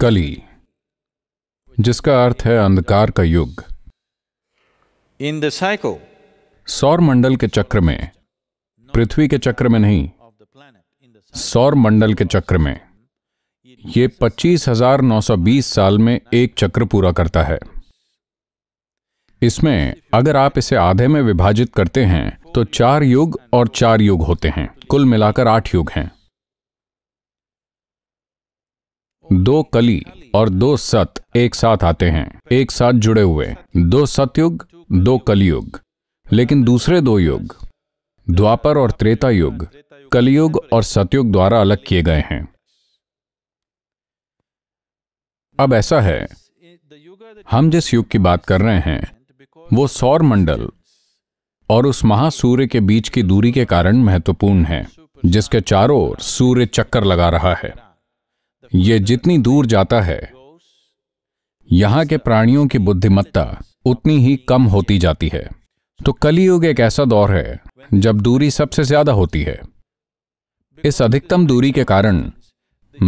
कली जिसका अर्थ है अंधकार का युग इन द साइको सौर मंडल के चक्र में पृथ्वी के चक्र में नहीं सौर मंडल के चक्र में ये 25,920 साल में एक चक्र पूरा करता है इसमें अगर आप इसे आधे में विभाजित करते हैं तो चार युग और चार युग होते हैं कुल मिलाकर आठ युग हैं दो कली और दो सत एक साथ आते हैं एक साथ जुड़े हुए दो सतयुग दो कलयुग लेकिन दूसरे दो युग द्वापर और त्रेता युग कलयुग और सतयुग द्वारा अलग किए गए हैं अब ऐसा है हम जिस युग की बात कर रहे हैं वो सौर मंडल और उस महासूर्य के बीच की दूरी के कारण महत्वपूर्ण है जिसके चारों ओर सूर्य चक्कर लगा रहा है ये जितनी दूर जाता है यहां के प्राणियों की बुद्धिमत्ता उतनी ही कम होती जाती है तो कलयुग एक ऐसा दौर है जब दूरी सबसे ज्यादा होती है इस अधिकतम दूरी के कारण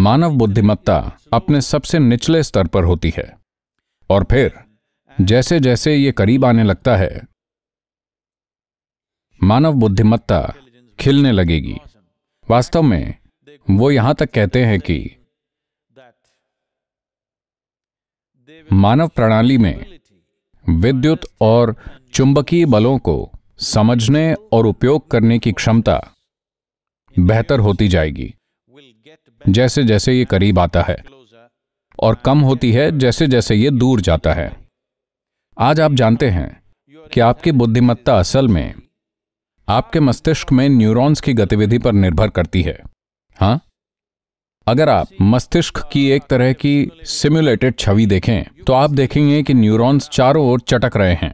मानव बुद्धिमत्ता अपने सबसे निचले स्तर पर होती है और फिर जैसे जैसे ये करीब आने लगता है मानव बुद्धिमत्ता खिलने लगेगी वास्तव में वो यहां तक कहते हैं कि मानव प्रणाली में विद्युत और चुंबकीय बलों को समझने और उपयोग करने की क्षमता बेहतर होती जाएगी जैसे जैसे ये करीब आता है और कम होती है जैसे जैसे ये दूर जाता है आज आप जानते हैं कि आपकी बुद्धिमत्ता असल में आपके मस्तिष्क में न्यूरॉन्स की गतिविधि पर निर्भर करती है हाँ अगर आप मस्तिष्क की एक तरह की सिम्युलेटेड छवि देखें तो आप देखेंगे कि न्यूरॉन्स चारों ओर चटक रहे हैं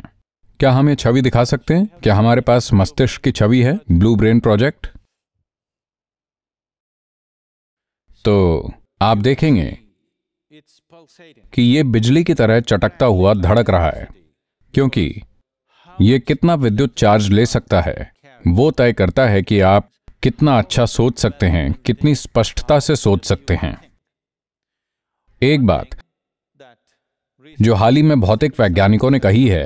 क्या हम ये छवि दिखा सकते हैं क्या हमारे पास मस्तिष्क की छवि है ब्लू ब्रेन प्रोजेक्ट तो आप देखेंगे कि ये बिजली की तरह चटकता हुआ धड़क रहा है क्योंकि ये कितना विद्युत चार्ज ले सकता है वो तय करता है कि आप कितना अच्छा सोच सकते हैं कितनी स्पष्टता से सोच सकते हैं एक बात जो हाल ही में भौतिक वैज्ञानिकों ने कही है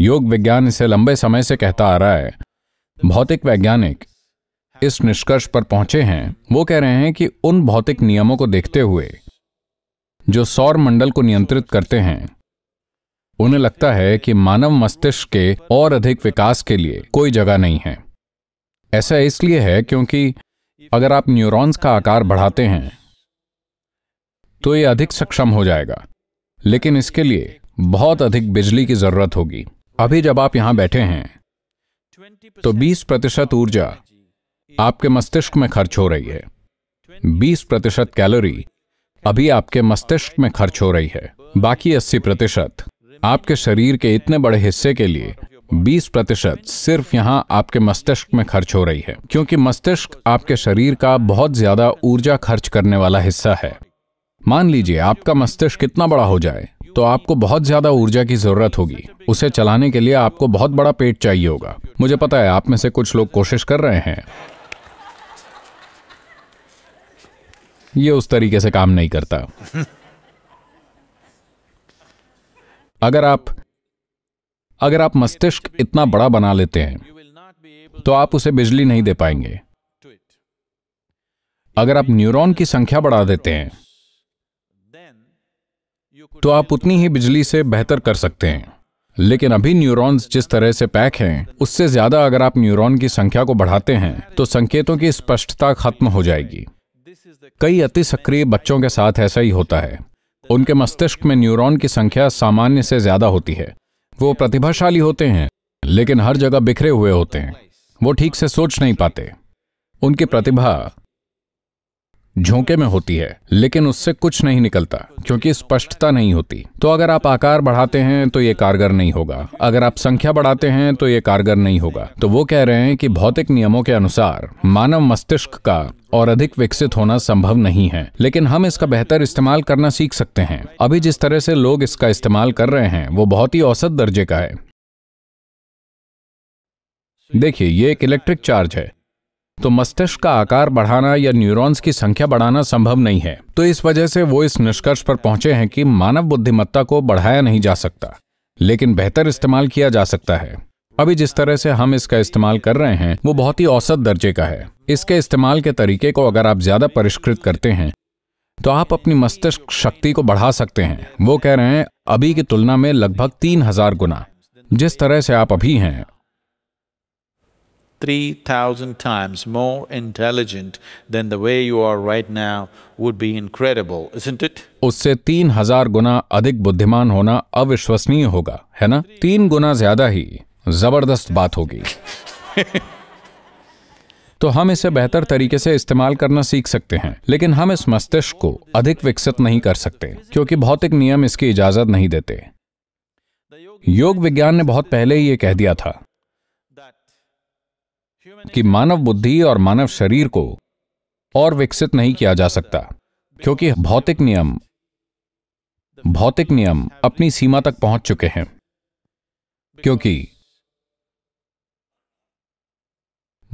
योग विज्ञान इसे लंबे समय से कहता आ रहा है भौतिक वैज्ञानिक इस निष्कर्ष पर पहुंचे हैं वो कह रहे हैं कि उन भौतिक नियमों को देखते हुए जो सौर मंडल को नियंत्रित करते हैं उन्हें लगता है कि मानव मस्तिष्क के और अधिक विकास के लिए कोई जगह नहीं है ऐसा इसलिए है क्योंकि अगर आप न्यूरॉन्स का आकार बढ़ाते हैं तो ये अधिक सक्षम हो जाएगा लेकिन इसके लिए बहुत अधिक बिजली की जरूरत होगी अभी जब आप यहां बैठे हैं तो 20 प्रतिशत ऊर्जा आपके मस्तिष्क में खर्च हो रही है 20 प्रतिशत कैलोरी अभी आपके मस्तिष्क में खर्च हो रही है बाकी 80 प्रतिशत आपके शरीर के इतने बड़े हिस्से के लिए 20 प्रतिशत सिर्फ यहाँ आपके मस्तिष्क में खर्च हो रही है क्योंकि मस्तिष्क आपके शरीर का बहुत ज्यादा ऊर्जा खर्च करने वाला हिस्सा है मान लीजिए आपका मस्तिष्क कितना बड़ा हो जाए तो आपको बहुत ज्यादा ऊर्जा की जरूरत होगी उसे चलाने के लिए आपको बहुत बड़ा पेट चाहिए होगा मुझे पता है आप में से कुछ लोग कोशिश कर रहे हैं ये उस तरीके से काम नहीं करता अगर आप अगर आप मस्तिष्क इतना बड़ा बना लेते हैं तो आप उसे बिजली नहीं दे पाएंगे अगर आप न्यूरॉन की संख्या बढ़ा देते हैं तो आप उतनी ही बिजली से बेहतर कर सकते हैं लेकिन अभी न्यूरॉन्स जिस तरह से पैक हैं उससे ज्यादा अगर आप न्यूरॉन की संख्या को बढ़ाते हैं तो संकेतों की स्पष्टता खत्म हो जाएगी कई अति सक्रिय बच्चों के साथ ऐसा ही होता है उनके मस्तिष्क में न्यूरॉन की संख्या सामान्य से ज्यादा होती है वो प्रतिभाशाली होते हैं लेकिन हर जगह बिखरे हुए होते हैं वो ठीक से सोच नहीं पाते उनकी प्रतिभा झोंके में होती है लेकिन उससे कुछ नहीं निकलता क्योंकि स्पष्टता नहीं होती तो अगर आप आकार बढ़ाते हैं तो ये कारगर नहीं होगा अगर आप संख्या बढ़ाते हैं तो ये कारगर नहीं होगा तो वो कह रहे हैं कि भौतिक नियमों के अनुसार मानव मस्तिष्क का और अधिक विकसित होना संभव नहीं है लेकिन हम इसका बेहतर इस्तेमाल करना सीख सकते हैं अभी जिस तरह से लोग इसका इस्तेमाल कर रहे हैं वो बहुत ही औसत दर्जे का है देखिए ये एक इलेक्ट्रिक चार्ज है तो मस्तिष्क का आकार बढ़ाना या न्यूरॉन्स की संख्या बढ़ाना संभव नहीं है तो इस वजह से वो इस निष्कर्ष पर पहुंचे हैं कि मानव बुद्धिमत्ता को बढ़ाया नहीं जा सकता लेकिन बेहतर इस्तेमाल किया जा सकता है अभी जिस तरह से हम इसका इस्तेमाल कर रहे हैं वो बहुत ही औसत दर्जे का है इसके इस्तेमाल के तरीके को अगर आप ज्यादा परिष्कृत करते हैं तो आप अपनी मस्तिष्क शक्ति को बढ़ा सकते हैं वो कह रहे हैं अभी की तुलना में लगभग तीन हजार गुना जिस तरह से आप अभी हैं thousand times more intelligent than the way you are right now would be incredible, isn't it? उससे तीन हजार गुना अधिक बुद्धिमान होना अविश्वसनीय होगा है ना तीन गुना ज्यादा ही जबरदस्त बात होगी तो हम इसे बेहतर तरीके से इस्तेमाल करना सीख सकते हैं लेकिन हम इस मस्तिष्क को अधिक विकसित नहीं कर सकते क्योंकि भौतिक नियम इसकी इजाजत नहीं देते योग विज्ञान ने बहुत पहले ही ये कह दिया था कि मानव बुद्धि और मानव शरीर को और विकसित नहीं किया जा सकता क्योंकि भौतिक नियम भौतिक नियम अपनी सीमा तक पहुंच चुके हैं क्योंकि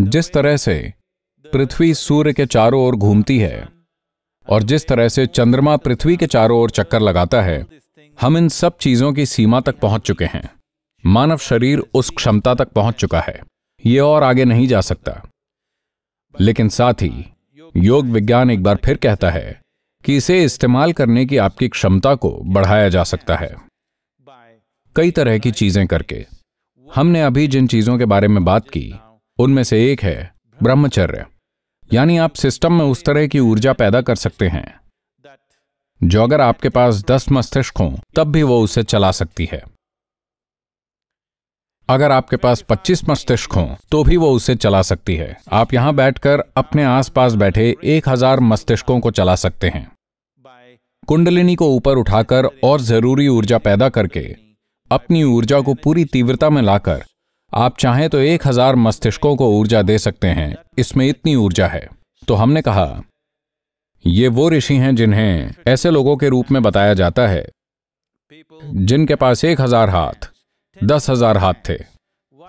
जिस तरह से पृथ्वी सूर्य के चारों ओर घूमती है और जिस तरह से चंद्रमा पृथ्वी के चारों ओर चक्कर लगाता है हम इन सब चीजों की सीमा तक पहुंच चुके हैं मानव शरीर उस क्षमता तक पहुंच चुका है ये और आगे नहीं जा सकता लेकिन साथ ही योग विज्ञान एक बार फिर कहता है कि इसे इस्तेमाल करने की आपकी क्षमता को बढ़ाया जा सकता है कई तरह की चीजें करके हमने अभी जिन चीजों के बारे में बात की उनमें से एक है ब्रह्मचर्य यानी आप सिस्टम में उस तरह की ऊर्जा पैदा कर सकते हैं जो अगर आपके पास दस मस्तिष्क हों तब भी वो उसे चला सकती है अगर आपके पास 25 मस्तिष्क हों तो भी वो उसे चला सकती है आप यहाँ बैठकर अपने आसपास बैठे 1000 मस्तिष्कों को चला सकते हैं कुंडलिनी को ऊपर उठाकर और जरूरी ऊर्जा पैदा करके अपनी ऊर्जा को पूरी तीव्रता में लाकर आप चाहें तो 1000 मस्तिष्कों को ऊर्जा दे सकते हैं इसमें इतनी ऊर्जा है तो हमने कहा ये वो ऋषि हैं जिन्हें ऐसे लोगों के रूप में बताया जाता है जिनके पास एक हजार हाथ दस हजार हाथ थे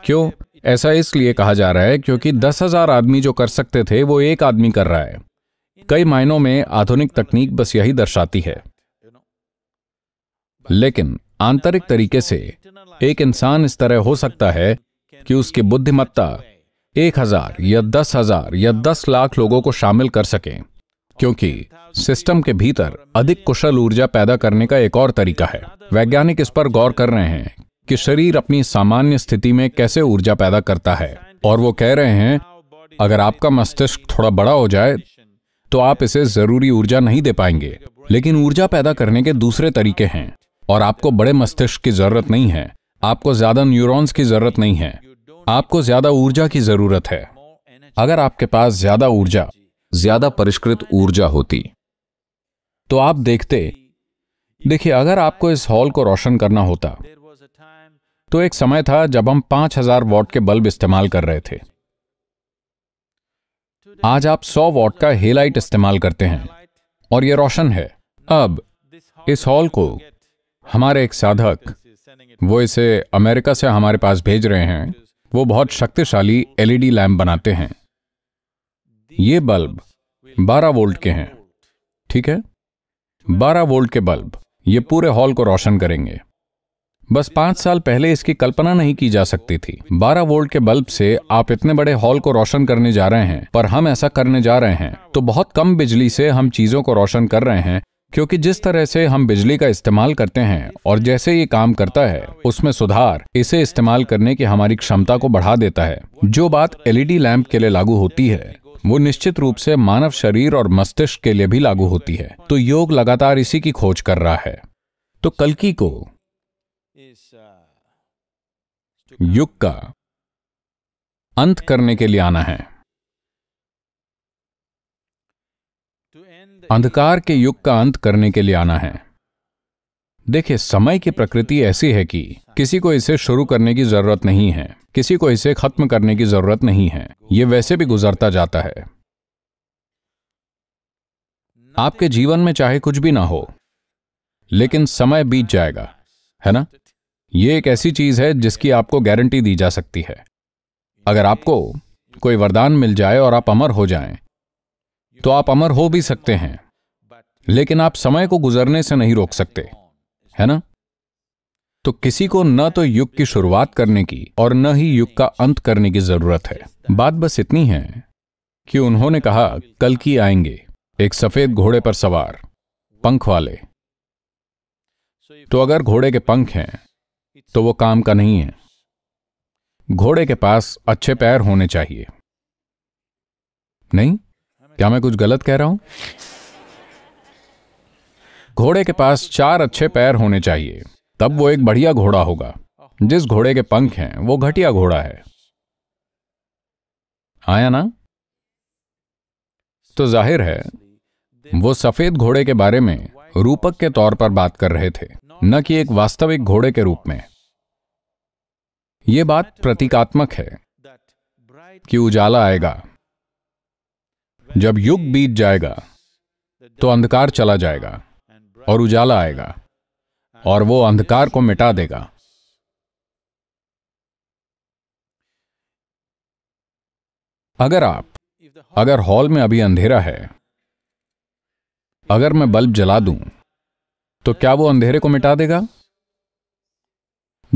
क्यों ऐसा इसलिए कहा जा रहा है क्योंकि दस हजार आदमी जो कर सकते थे वो एक आदमी कर रहा है कई मायनों में आधुनिक तकनीक बस यही दर्शाती है लेकिन आंतरिक तरीके से एक इंसान इस तरह हो सकता है कि उसकी बुद्धिमत्ता एक हजार या दस हजार या दस लाख लोगों को शामिल कर सके क्योंकि सिस्टम के भीतर अधिक कुशल ऊर्जा पैदा करने का एक और तरीका है वैज्ञानिक इस पर गौर कर रहे हैं कि शरीर अपनी सामान्य स्थिति में कैसे ऊर्जा पैदा करता है और वो कह रहे हैं अगर आपका मस्तिष्क थोड़ा बड़ा हो जाए तो आप इसे जरूरी ऊर्जा नहीं दे पाएंगे लेकिन ऊर्जा पैदा करने के दूसरे तरीके हैं और आपको बड़े मस्तिष्क की जरूरत नहीं है आपको ज्यादा न्यूरॉन्स की जरूरत नहीं है आपको ज्यादा ऊर्जा की जरूरत है अगर आपके पास ज्यादा ऊर्जा ज्यादा परिष्कृत ऊर्जा होती तो आप देखते देखिए अगर आपको इस हॉल को रोशन करना होता तो एक समय था जब हम 5000 वॉट के बल्ब इस्तेमाल कर रहे थे आज आप 100 वॉट का हेलाइट इस्तेमाल करते हैं और यह रोशन है अब इस हॉल को हमारे एक साधक वो इसे अमेरिका से हमारे पास भेज रहे हैं वो बहुत शक्तिशाली एलईडी लैम्प बनाते हैं ये बल्ब 12 वोल्ट के हैं ठीक है 12 वोल्ट के बल्ब ये पूरे हॉल को रोशन करेंगे बस पांच साल पहले इसकी कल्पना नहीं की जा सकती थी 12 वोल्ट के बल्ब से आप इतने बड़े हॉल को रोशन करने जा रहे हैं पर हम ऐसा करने जा रहे हैं तो बहुत कम बिजली से हम चीजों को रोशन कर रहे हैं क्योंकि जिस तरह से हम बिजली का इस्तेमाल करते हैं और जैसे ये काम करता है उसमें सुधार इसे इस्तेमाल करने की हमारी क्षमता को बढ़ा देता है जो बात एलईडी लैंप के लिए लागू होती है वो निश्चित रूप से मानव शरीर और मस्तिष्क के लिए भी लागू होती है तो योग लगातार इसी की खोज कर रहा है तो कलकी को युग का अंत करने के लिए आना है अंधकार के युग का अंत करने के लिए आना है देखिए समय की प्रकृति ऐसी है कि किसी को इसे शुरू करने की जरूरत नहीं है किसी को इसे खत्म करने की जरूरत नहीं है यह वैसे भी गुजरता जाता है आपके जीवन में चाहे कुछ भी ना हो लेकिन समय बीत जाएगा है ना ये एक ऐसी चीज है जिसकी आपको गारंटी दी जा सकती है अगर आपको कोई वरदान मिल जाए और आप अमर हो जाएं, तो आप अमर हो भी सकते हैं लेकिन आप समय को गुजरने से नहीं रोक सकते है ना तो किसी को न तो युग की शुरुआत करने की और न ही युग का अंत करने की जरूरत है बात बस इतनी है कि उन्होंने कहा कल की आएंगे एक सफेद घोड़े पर सवार पंख वाले तो अगर घोड़े के पंख हैं तो वो काम का नहीं है घोड़े के पास अच्छे पैर होने चाहिए नहीं क्या मैं कुछ गलत कह रहा हूं घोड़े के पास चार अच्छे पैर होने चाहिए तब वो एक बढ़िया घोड़ा होगा जिस घोड़े के पंख हैं वो घटिया घोड़ा है आया ना तो जाहिर है वो सफेद घोड़े के बारे में रूपक के तौर पर बात कर रहे थे न कि एक वास्तविक घोड़े के रूप में यह बात प्रतीकात्मक है कि उजाला आएगा जब युग बीत जाएगा तो अंधकार चला जाएगा और उजाला आएगा और वो अंधकार को मिटा देगा अगर आप अगर हॉल में अभी अंधेरा है अगर मैं बल्ब जला दूं तो क्या वो अंधेरे को मिटा देगा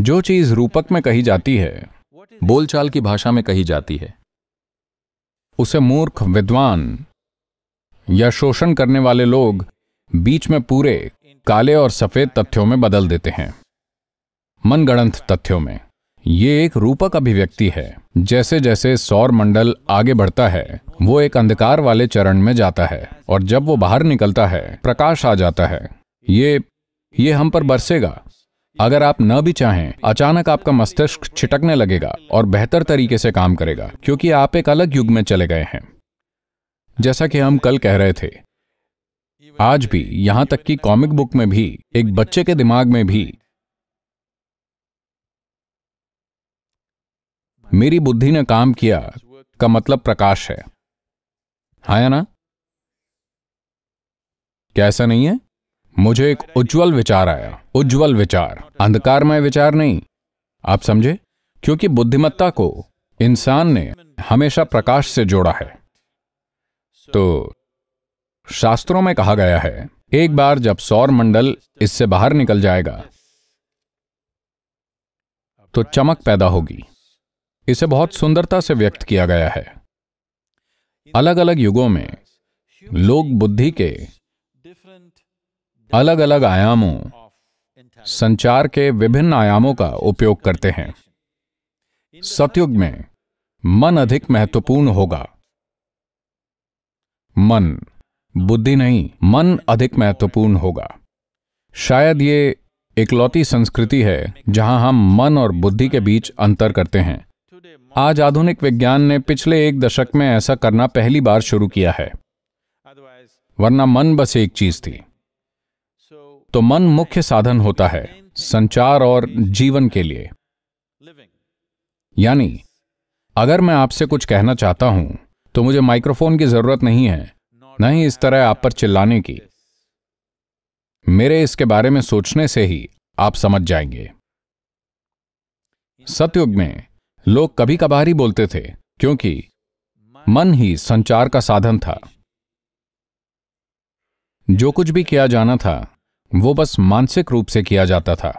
जो चीज रूपक में कही जाती है बोलचाल की भाषा में कही जाती है उसे मूर्ख विद्वान या शोषण करने वाले लोग बीच में पूरे काले और सफेद तथ्यों में बदल देते हैं मनगणंत तथ्यों में यह एक रूपक अभिव्यक्ति है जैसे जैसे सौर मंडल आगे बढ़ता है वो एक अंधकार वाले चरण में जाता है और जब वो बाहर निकलता है प्रकाश आ जाता है ये ये हम पर बरसेगा अगर आप न भी चाहें अचानक आपका मस्तिष्क छिटकने लगेगा और बेहतर तरीके से काम करेगा क्योंकि आप एक अलग युग में चले गए हैं जैसा कि हम कल कह रहे थे आज भी यहां तक कि कॉमिक बुक में भी एक बच्चे के दिमाग में भी मेरी बुद्धि ने काम किया का मतलब प्रकाश है हाँ या ना क्या ऐसा नहीं है मुझे एक उज्जवल विचार आया उज्जवल विचार अंधकारमय विचार नहीं आप समझे क्योंकि बुद्धिमत्ता को इंसान ने हमेशा प्रकाश से जोड़ा है तो शास्त्रों में कहा गया है एक बार जब सौर मंडल इससे बाहर निकल जाएगा तो चमक पैदा होगी इसे बहुत सुंदरता से व्यक्त किया गया है अलग अलग युगों में लोग बुद्धि के अलग अलग आयामों संचार के विभिन्न आयामों का उपयोग करते हैं सतयुग में मन अधिक महत्वपूर्ण होगा मन बुद्धि नहीं मन अधिक महत्वपूर्ण होगा शायद ये इकलौती संस्कृति है जहां हम मन और बुद्धि के बीच अंतर करते हैं आज आधुनिक विज्ञान ने पिछले एक दशक में ऐसा करना पहली बार शुरू किया है वरना मन बस एक चीज थी तो मन मुख्य साधन होता है संचार और जीवन के लिए यानी अगर मैं आपसे कुछ कहना चाहता हूं तो मुझे माइक्रोफोन की जरूरत नहीं है न ही इस तरह आप पर चिल्लाने की मेरे इसके बारे में सोचने से ही आप समझ जाएंगे सतयुग में लोग कभी कभार ही बोलते थे क्योंकि मन ही संचार का साधन था जो कुछ भी किया जाना था वो बस मानसिक रूप से किया जाता था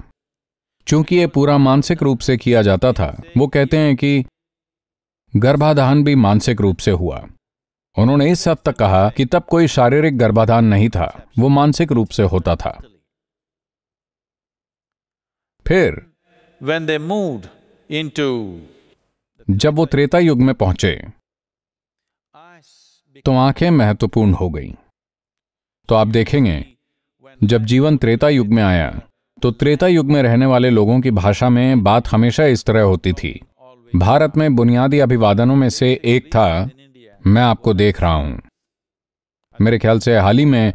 क्योंकि ये पूरा मानसिक रूप से किया जाता था वो कहते हैं कि गर्भाधान भी मानसिक रूप से हुआ उन्होंने इस हद तक कहा कि तब कोई शारीरिक गर्भाधान नहीं था वो मानसिक रूप से होता था फिर दे मूव इन टू जब वो त्रेता युग में पहुंचे तो आंखें महत्वपूर्ण हो गईं। तो आप देखेंगे जब जीवन त्रेता युग में आया तो त्रेता युग में रहने वाले लोगों की भाषा में बात हमेशा इस तरह होती थी भारत में बुनियादी अभिवादनों में से एक था मैं आपको देख रहा हूं मेरे ख्याल से हाल ही में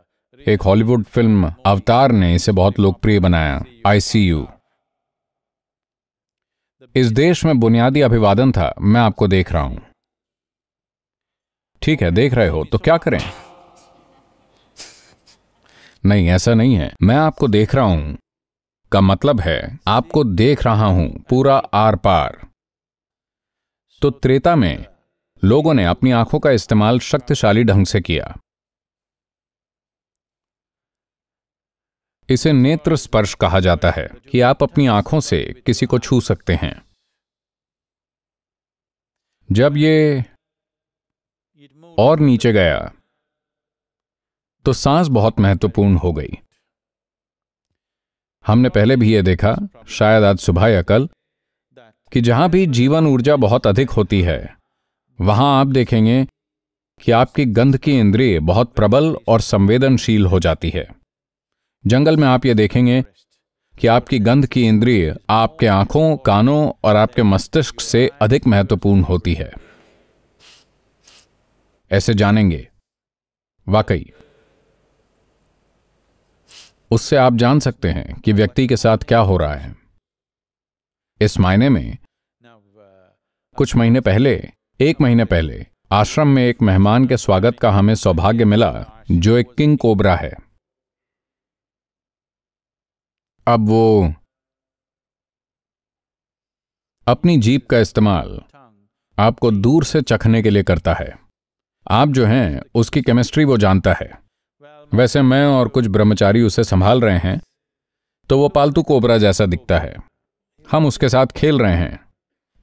एक हॉलीवुड फिल्म अवतार ने इसे बहुत लोकप्रिय बनाया आई सी यू इस देश में बुनियादी अभिवादन था मैं आपको देख रहा हूं ठीक है देख रहे हो तो क्या करें नहीं ऐसा नहीं है मैं आपको देख रहा हूं का मतलब है आपको देख रहा हूं पूरा आर पार तो त्रेता में लोगों ने अपनी आंखों का इस्तेमाल शक्तिशाली ढंग से किया इसे नेत्र स्पर्श कहा जाता है कि आप अपनी आंखों से किसी को छू सकते हैं जब ये और नीचे गया तो सांस बहुत महत्वपूर्ण हो गई हमने पहले भी यह देखा शायद आज सुबह या कल कि जहां भी जीवन ऊर्जा बहुत अधिक होती है वहां आप देखेंगे कि आपकी गंध की इंद्रिय बहुत प्रबल और संवेदनशील हो जाती है जंगल में आप ये देखेंगे कि आपकी गंध की इंद्रिय आपके आंखों कानों और आपके मस्तिष्क से अधिक महत्वपूर्ण होती है ऐसे जानेंगे वाकई उससे आप जान सकते हैं कि व्यक्ति के साथ क्या हो रहा है इस मायने में कुछ महीने पहले एक महीने पहले आश्रम में एक मेहमान के स्वागत का हमें सौभाग्य मिला जो एक किंग कोबरा है अब वो अपनी जीप का इस्तेमाल आपको दूर से चखने के लिए करता है आप जो हैं उसकी केमिस्ट्री वो जानता है वैसे मैं और कुछ ब्रह्मचारी उसे संभाल रहे हैं तो वो पालतू कोबरा जैसा दिखता है हम उसके साथ खेल रहे हैं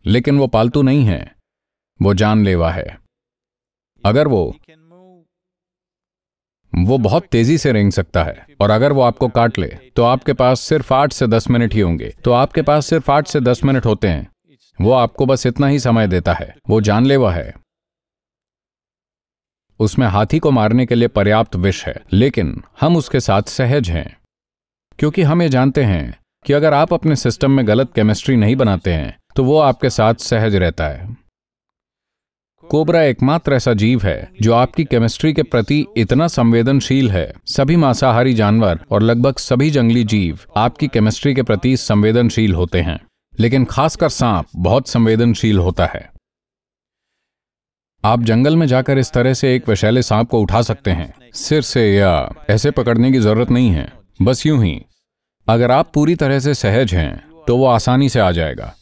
लेकिन वो पालतू नहीं है वो जानलेवा है अगर वो वो बहुत तेजी से रेंग सकता है और अगर वो आपको काट ले तो आपके पास सिर्फ आठ से दस मिनट ही होंगे तो आपके पास सिर्फ आठ से दस मिनट होते हैं वो आपको बस इतना ही समय देता है वो जानलेवा है उसमें हाथी को मारने के लिए पर्याप्त विष है लेकिन हम उसके साथ सहज हैं क्योंकि हम ये जानते हैं कि अगर आप अपने सिस्टम में गलत केमिस्ट्री नहीं बनाते हैं तो वो आपके साथ सहज रहता है कोबरा एकमात्र ऐसा जीव है जो आपकी केमिस्ट्री के प्रति इतना संवेदनशील है सभी मांसाहारी जानवर और लगभग सभी जंगली जीव आपकी केमिस्ट्री के प्रति संवेदनशील होते हैं लेकिन खासकर सांप बहुत संवेदनशील होता है आप जंगल में जाकर इस तरह से एक वैशैले सांप को उठा सकते हैं सिर से या ऐसे पकड़ने की जरूरत नहीं है बस यूं ही अगर आप पूरी तरह से सहज हैं तो वो आसानी से आ जाएगा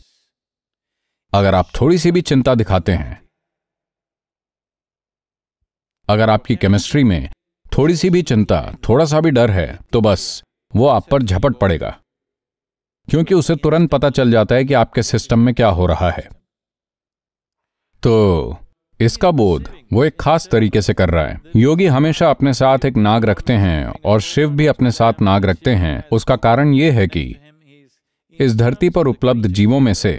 अगर आप थोड़ी सी भी चिंता दिखाते हैं अगर आपकी केमिस्ट्री में थोड़ी सी भी चिंता थोड़ा सा भी डर है तो बस वो आप पर झपट पड़ेगा क्योंकि उसे तुरंत पता चल जाता है कि आपके सिस्टम में क्या हो रहा है तो इसका बोध वो एक खास तरीके से कर रहा है योगी हमेशा अपने साथ एक नाग रखते हैं और शिव भी अपने साथ नाग रखते हैं उसका कारण यह है कि इस धरती पर उपलब्ध जीवों में से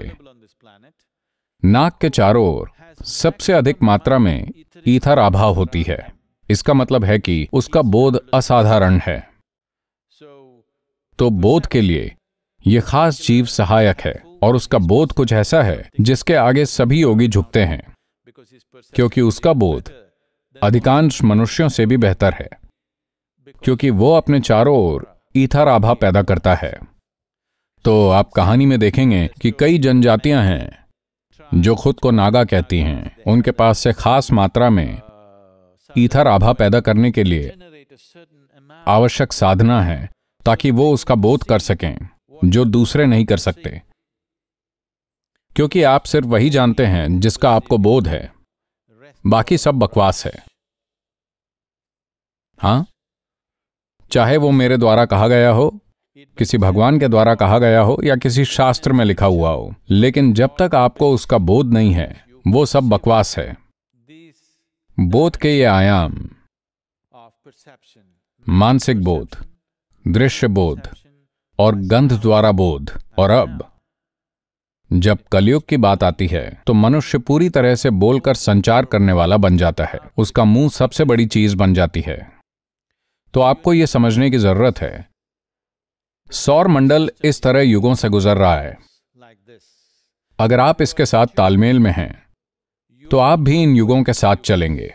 नाग के चारों ओर सबसे अधिक मात्रा में ईथर आभा होती है इसका मतलब है कि उसका बोध असाधारण है तो बोध के लिए यह खास जीव सहायक है और उसका बोध कुछ ऐसा है जिसके आगे सभी योगी झुकते हैं क्योंकि उसका बोध अधिकांश मनुष्यों से भी बेहतर है क्योंकि वो अपने चारों ओर ईथर आभा पैदा करता है तो आप कहानी में देखेंगे कि कई जनजातियां हैं जो खुद को नागा कहती हैं उनके पास से खास मात्रा में ईथर आभा पैदा करने के लिए आवश्यक साधना है ताकि वो उसका बोध कर सकें जो दूसरे नहीं कर सकते क्योंकि आप सिर्फ वही जानते हैं जिसका आपको बोध है बाकी सब बकवास है हाँ चाहे वो मेरे द्वारा कहा गया हो किसी भगवान के द्वारा कहा गया हो या किसी शास्त्र में लिखा हुआ हो लेकिन जब तक आपको उसका बोध नहीं है वो सब बकवास है बोध के ये आयाम मानसिक बोध दृश्य बोध और गंध द्वारा बोध और अब जब कलयुग की बात आती है तो मनुष्य पूरी तरह से बोलकर संचार करने वाला बन जाता है उसका मुंह सबसे बड़ी चीज बन जाती है तो आपको यह समझने की जरूरत है सौर मंडल इस तरह युगों से गुजर रहा है अगर आप इसके साथ तालमेल में हैं तो आप भी इन युगों के साथ चलेंगे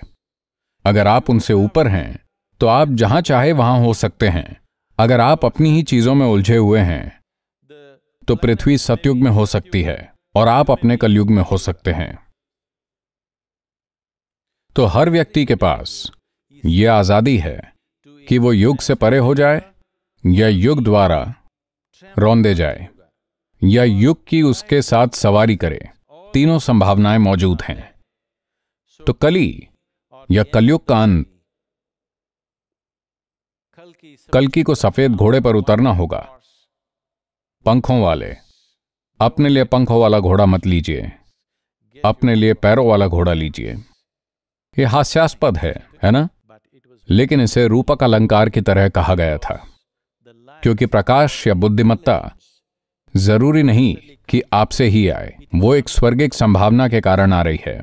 अगर आप उनसे ऊपर हैं तो आप जहां चाहे वहां हो सकते हैं अगर आप अपनी ही चीजों में उलझे हुए हैं तो पृथ्वी सतयुग में हो सकती है और आप अपने कलयुग में हो सकते हैं तो हर व्यक्ति के पास यह आजादी है कि वो युग से परे हो जाए या युग द्वारा रौंदे जाए या युग की उसके साथ सवारी करे तीनों संभावनाएं मौजूद हैं तो कली या कलयुग का अंत कलकी को सफेद घोड़े पर उतरना होगा पंखों वाले अपने लिए पंखों वाला घोड़ा मत लीजिए अपने लिए पैरों वाला घोड़ा लीजिए यह हास्यास्पद है है ना लेकिन इसे रूपक अलंकार की तरह कहा गया था क्योंकि प्रकाश या बुद्धिमत्ता जरूरी नहीं कि आपसे ही आए वो एक स्वर्गिक संभावना के कारण आ रही है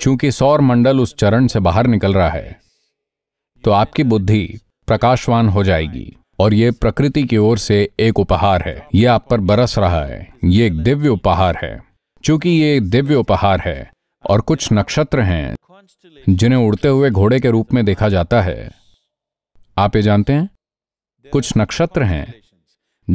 चूंकि सौर मंडल उस चरण से बाहर निकल रहा है तो आपकी बुद्धि प्रकाशवान हो जाएगी और ये प्रकृति की ओर से एक उपहार है ये आप पर बरस रहा है ये एक दिव्य उपहार है चूंकि ये एक दिव्य उपहार है और कुछ नक्षत्र हैं जिन्हें उड़ते हुए घोड़े के रूप में देखा जाता है आप ये जानते हैं कुछ नक्षत्र हैं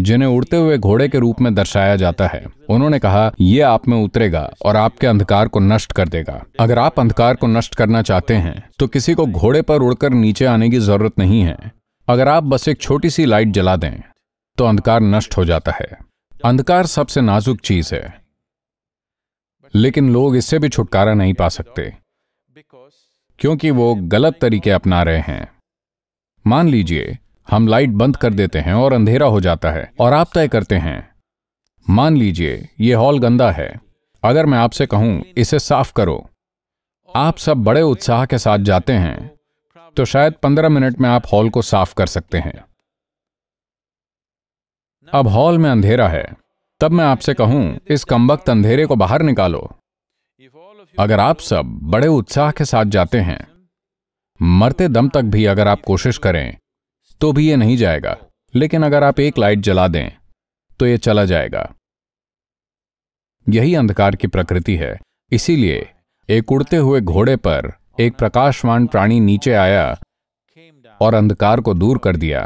जिन्हें उड़ते हुए घोड़े के रूप में दर्शाया जाता है उन्होंने कहा यह आप में उतरेगा और आपके अंधकार को नष्ट कर देगा अगर आप अंधकार को नष्ट करना चाहते हैं तो किसी को घोड़े पर उड़कर नीचे आने की जरूरत नहीं है अगर आप बस एक छोटी सी लाइट जला दें तो अंधकार नष्ट हो जाता है अंधकार सबसे नाजुक चीज है लेकिन लोग इससे भी छुटकारा नहीं पा सकते क्योंकि वो गलत तरीके अपना रहे हैं मान लीजिए हम लाइट बंद कर देते हैं और अंधेरा हो जाता है और आप तय करते हैं मान लीजिए ये हॉल गंदा है अगर मैं आपसे कहूं इसे साफ करो आप सब बड़े उत्साह के साथ जाते हैं तो शायद पंद्रह मिनट में आप हॉल को साफ कर सकते हैं अब हॉल में अंधेरा है तब मैं आपसे कहूं इस कमबख्त अंधेरे को बाहर निकालो अगर आप सब बड़े उत्साह के साथ जाते हैं मरते दम तक भी अगर आप कोशिश करें तो भी ये नहीं जाएगा लेकिन अगर आप एक लाइट जला दें तो ये चला जाएगा यही अंधकार की प्रकृति है इसीलिए एक उड़ते हुए घोड़े पर एक प्रकाशवान प्राणी नीचे आया और अंधकार को दूर कर दिया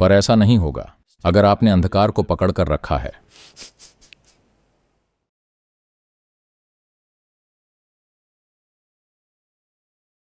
पर ऐसा नहीं होगा अगर आपने अंधकार को पकड़कर रखा है